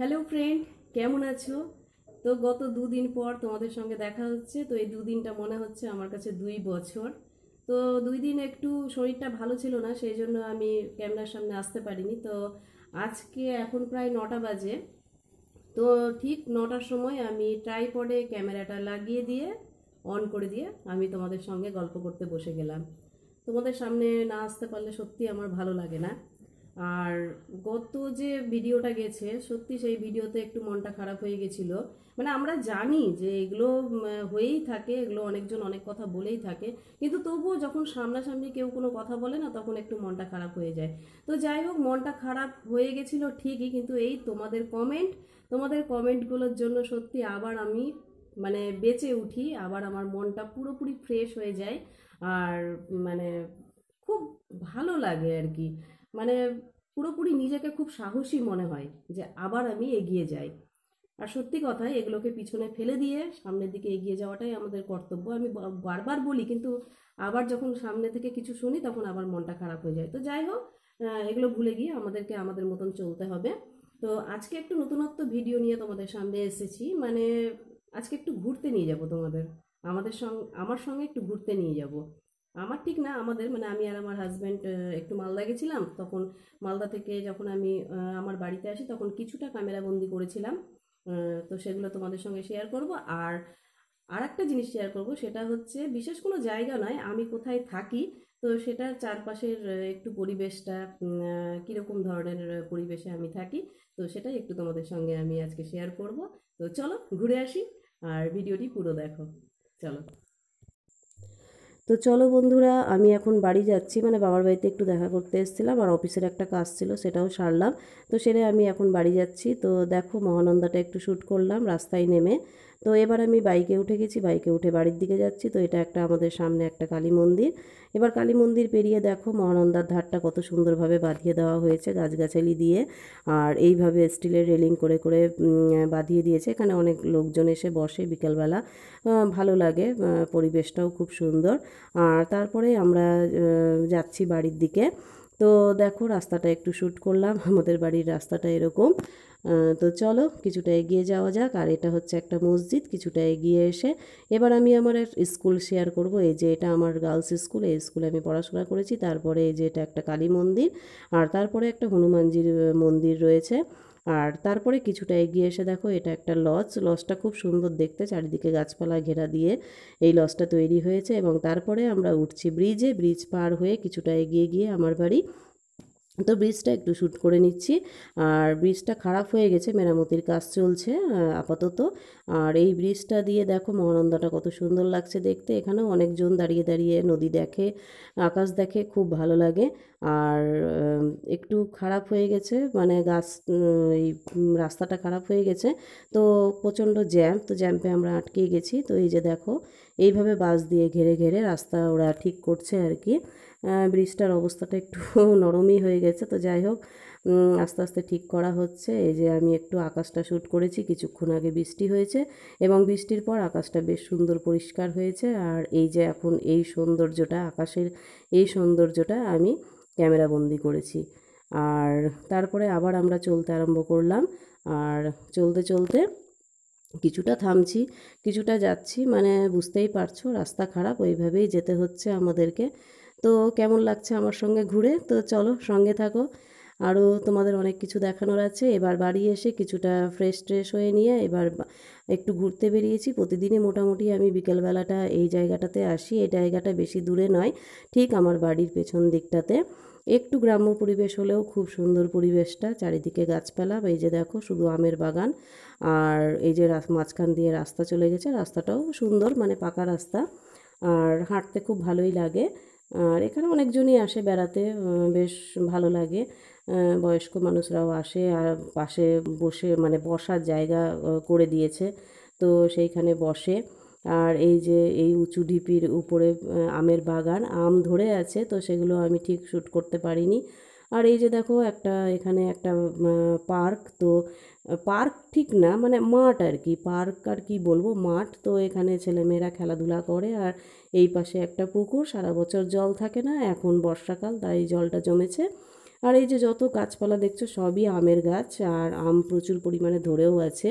hello friend কেমন আছো তো গত দুদিন পর তোমাদের সঙ্গে দেখা হচ্ছে তো এই দুদিনটা মনে হচ্ছে আমার কাছে দুই বছর তো দুই দিন একটু শরীরটা ভালো ছিল না সেই জন্য আমি ক্যামেরার সামনে আসতে পারিনি তো আজকে এখন প্রায় নটা বাজে তো ঠিক নটার সময় আমি ট্রাইপডে ক্যামেরাটা লাগিয়ে দিয়ে অন করে দিয়ে আমি তোমাদের সঙ্গে গল্প করতে বসে গেলাম তোমাদের সামনে না আসতে পারলে সত্যি আমার ভালো লাগে না আর গত যে ভিডিওটা গেছে সত্যি সেই ভিডিওতে একটু মনটা খারাপ হয়ে গেছিল মানে আমরা জানি যে এগুলো হয়েই থাকে এগুলো অনেকজন অনেক কথা বলেই থাকে কিন্তু তবুও যখন সামনাসামনি কেউ কোনো কথা বলে না তখন একটু মনটা খারাপ হয়ে যায় তো যাই হোক মনটা খারাপ হয়ে গেছিল ঠিকই কিন্তু এই তোমাদের কমেন্ট তোমাদের কমেন্টগুলোর জন্য সত্যি আবার আমি মানে বেঁচে উঠি আবার আমার মনটা পুরোপুরি ফ্রেশ হয়ে যায় আর মানে খুব ভালো লাগে আর কি মানে পুরোপুরি নিজেকে খুব সাহসী মনে হয় যে আবার আমি এগিয়ে যাই আর সত্যি কথা এগুলোকে পিছনে ফেলে দিয়ে সামনের দিকে এগিয়ে যাওয়াটাই আমাদের কর্তব্য আমি বারবার বলি কিন্তু আবার যখন সামনে থেকে কিছু শুনি তখন আবার মনটা খারাপ হয়ে যায় তো যাই হোক এগুলো ভুলে গিয়ে আমাদেরকে আমাদের মতন চলতে হবে তো আজকে একটু নতুনত্ব ভিডিও নিয়ে তোমাদের সামনে এসেছি মানে আজকে একটু ঘুরতে নিয়ে যাব তোমাদের আমাদের সঙ্গে আমার সঙ্গে একটু ঘুরতে নিয়ে যাব আমার ঠিক না আমাদের মানে আমি আর আমার হাজব্যান্ড একটু মালদা গেছিলাম তখন মালদা থেকে যখন আমি আমার বাড়িতে আসি তখন কিছুটা ক্যামেরাবন্দি করেছিলাম তো সেগুলো তোমাদের সঙ্গে শেয়ার করব আর আর একটা জিনিস শেয়ার করব সেটা হচ্ছে বিশেষ কোনো জায়গা নয় আমি কোথায় থাকি তো সেটার চারপাশের একটু পরিবেশটা কীরকম ধরনের পরিবেশে আমি থাকি তো সেটাই একটু তোমাদের সঙ্গে আমি আজকে শেয়ার করব তো চলো ঘুরে আসি আর ভিডিওটি পুরো দেখো চলো তো চলো বন্ধুরা আমি এখন বাড়ি যাচ্ছি মানে বাবার বাড়িতে একটু দেখা করতে এসেছিলাম আর অফিসের একটা কাজ ছিল সেটাও সারলাম তো সেটাই আমি এখন বাড়ি যাচ্ছি তো দেখো মহানন্দাটা একটু শ্যুট করলাম রাস্তায় নেমে তো এবার আমি বাইকে উঠে গেছি বাইকে উঠে বাড়ির দিকে যাচ্ছি তো এটা একটা আমাদের সামনে একটা কালী মন্দির এবার কালী মন্দির পেরিয়ে দেখো মহানন্দার ধারটা কত সুন্দরভাবে বাঁধিয়ে দেওয়া হয়েছে গাছগাছালি দিয়ে আর এইভাবে স্টিলের রেলিং করে করে বাঁধিয়ে দিয়েছে এখানে অনেক লোকজন এসে বসে বিকালবেলা ভালো লাগে পরিবেশটাও খুব সুন্দর আর তারপরে আমরা যাচ্ছি বাড়ির দিকে তো দেখো রাস্তাটা একটু শ্যুট করলাম আমাদের বাড়ির রাস্তাটা এরকম তো চলো কিছুটা এগিয়ে যাওয়া যাক আর এটা হচ্ছে একটা মসজিদ কিছুটা এগিয়ে এসে এবার আমি আমার স্কুল শেয়ার করব এই যে এটা আমার গার্লস স্কুল এই স্কুলে আমি পড়াশোনা করেছি তারপরে এই যে এটা একটা কালী মন্দির আর তারপরে একটা হনুমানজির মন্দির রয়েছে আর তারপরে কিছুটা এগিয়ে এসে দেখো এটা একটা লজ লজটা খুব সুন্দর দেখতে চারিদিকে গাছপালা ঘেরা দিয়ে এই লজটা তৈরি হয়েছে এবং তারপরে আমরা উঠছি ব্রিজে ব্রিজ পার হয়ে কিছুটা এগিয়ে গিয়ে আমার বাড়ি তো ব্রিজটা একটু শ্যুট করে নিচ্ছি আর ব্রিজটা খারাপ হয়ে গেছে মেরামতির কাজ চলছে আপাতত আর এই ব্রিজটা দিয়ে দেখো মহানন্দাটা কত সুন্দর লাগছে দেখতে এখানেও অনেকজন দাঁড়িয়ে দাঁড়িয়ে নদী দেখে আকাশ দেখে খুব ভালো লাগে আর একটু খারাপ হয়ে গেছে মানে গাছ এই রাস্তাটা খারাপ হয়ে গেছে তো প্রচণ্ড জ্যাম তো জ্যাম্পে আমরা আটকে গেছি তো এই যে দেখো এইভাবে বাস দিয়ে ঘেরে ঘেরে রাস্তা ওরা ঠিক করছে আর কি ব্রিজটার অবস্থাটা একটু নরমই হয়ে গেছে তো যাই হোক আস্তে আস্তে ঠিক করা হচ্ছে এই যে আমি একটু আকাশটা শ্যুট করেছি কিছুক্ষণ আগে বৃষ্টি হয়েছে এবং বৃষ্টির পর আকাশটা বেশ সুন্দর পরিষ্কার হয়েছে আর এই যে এখন এই সৌন্দর্যটা আকাশের এই সৌন্দর্যটা আমি ক্যামেরাবন্দি করেছি আর তারপরে আবার আমরা চলতে আরম্ভ করলাম আর চলতে চলতে কিছুটা থামছি কিছুটা যাচ্ছি মানে বুঝতেই পারছো রাস্তা খারাপ ওইভাবেই যেতে হচ্ছে আমাদেরকে তো কেমন লাগছে আমার সঙ্গে ঘুরে তো চলো সঙ্গে থাকো আরও তোমাদের অনেক কিছু দেখানোর আছে এবার বাড়ি এসে কিছুটা ফ্রেশ ট্রেশ হয়ে নিয়ে এবার একটু ঘুরতে বেরিয়েছি প্রতিদিনই মোটামুটি আমি বিকেলবেলাটা এই জায়গাটাতে আসি এই জায়গাটা বেশি দূরে নয় ঠিক আমার বাড়ির পেছন দিকটাতে একটু গ্রাম্য পরিবেশ হলেও খুব সুন্দর পরিবেশটা চারিদিকে গাছপালা বা এই যে দেখো শুধু আমের বাগান আর এই যে মাঝখান দিয়ে রাস্তা চলে গেছে রাস্তাটাও সুন্দর মানে পাকা রাস্তা আর হাঁটতে খুব ভালোই লাগে আর এখানে অনেকজনই আসে বেড়াতে বেশ ভালো লাগে বয়স্ক মানুষরাও আসে আর পাশে বসে মানে বসার জায়গা করে দিয়েছে তো সেইখানে বসে আর এই যে এই উঁচু ঢিপির উপরে আমের বাগান আম ধরে আছে তো সেগুলো আমি ঠিক শ্যুট করতে পারিনি আর এই যে দেখো একটা এখানে একটা পার্ক তো পার্ক ঠিক না মানে মাঠ আর কি পার্ক আর কি বলবো মাঠ তো এখানে ছেলেমেয়েরা খেলাধুলা করে আর এই পাশে একটা পুকুর সারা বছর জল থাকে না এখন বর্ষাকাল তাই জলটা জমেছে আর এই যে যত গাছপালা দেখছো সবই আমের গাছ আর আম প্রচুর পরিমাণে ধরেও আছে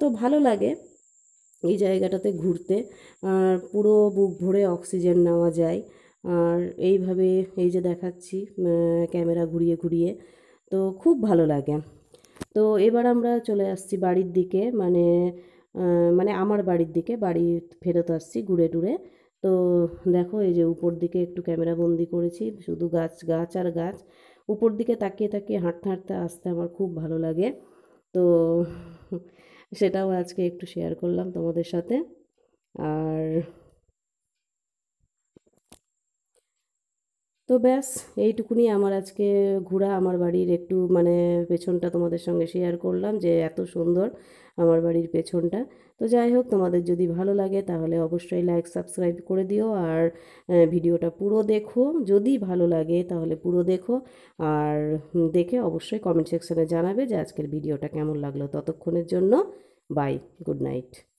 তো ভালো লাগে এই জায়গাটাতে ঘুরতে আর পুরো বুক ভরে অক্সিজেন নেওয়া যায় আর এইভাবে এই যে দেখাচ্ছি ক্যামেরা ঘুরিয়ে ঘুরিয়ে তো খুব ভালো লাগে তো এবার আমরা চলে আসছি বাড়ির দিকে মানে মানে আমার বাড়ির দিকে বাড়ি ফেরত আসছি ঘুরে টুরে তো দেখো এই যে উপর দিকে একটু ক্যামেরা বন্দি করেছি শুধু গাছ গাছ আর গাছ উপর দিকে তাকিয়ে তাকিয়ে হাঁটতে হাঁটতে আসতে আমার খুব ভালো লাগে তো সেটাও আজকে একটু শেয়ার করলাম তোমাদের সাথে আর তো ব্যাস এইটুকুনি আমার আজকে ঘোরা আমার বাড়ির একটু মানে পেছনটা তোমাদের সঙ্গে শেয়ার করলাম যে এত সুন্দর আমার বাড়ির পেছনটা তো যাই হোক তোমাদের যদি ভালো লাগে তাহলে অবশ্যই লাইক সাবস্ক্রাইব করে দিও আর ভিডিওটা পুরো দেখো যদি ভালো লাগে তাহলে পুরো দেখো আর দেখে অবশ্যই কমেন্ট সেকশানে জানাবে যে আজকের ভিডিওটা কেমন লাগলো ততক্ষণের জন্য বাই গুড নাইট